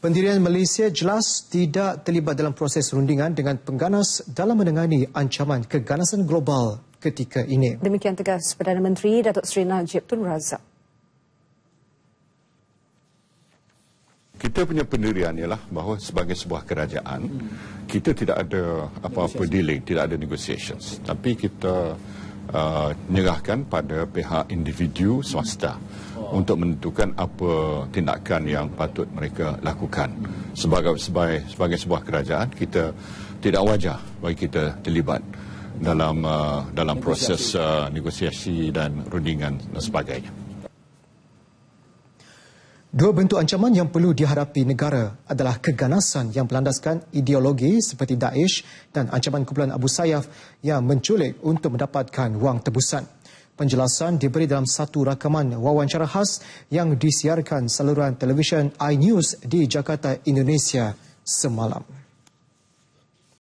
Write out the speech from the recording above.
Pendirian Malaysia jelas tidak terlibat dalam proses rundingan dengan pengganas dalam menangani ancaman keganasan global ketika ini. Demikian tegas Perdana Menteri Datuk Seri Najib Tun Razak. Kita punya pendirian ialah bahawa sebagai sebuah kerajaan, kita tidak ada apa-apa dealing, tidak ada negotiations. Tapi kita menyerahkan uh, pada pihak individu swasta oh. untuk menentukan apa tindakan yang patut mereka lakukan sebagai sebagai sebagai sebuah kerajaan kita tidak wajar bagi kita terlibat dalam uh, dalam proses uh, negosiasi dan rundingan dan sebagainya Dua bentuk ancaman yang perlu diharapi negara adalah keganasan yang berlandaskan ideologi seperti Daesh dan ancaman kumpulan Abu Sayyaf yang menculik untuk mendapatkan wang tebusan. Penjelasan diberi dalam satu rakaman wawancara khas yang disiarkan saluran televisyen iNews di Jakarta, Indonesia semalam.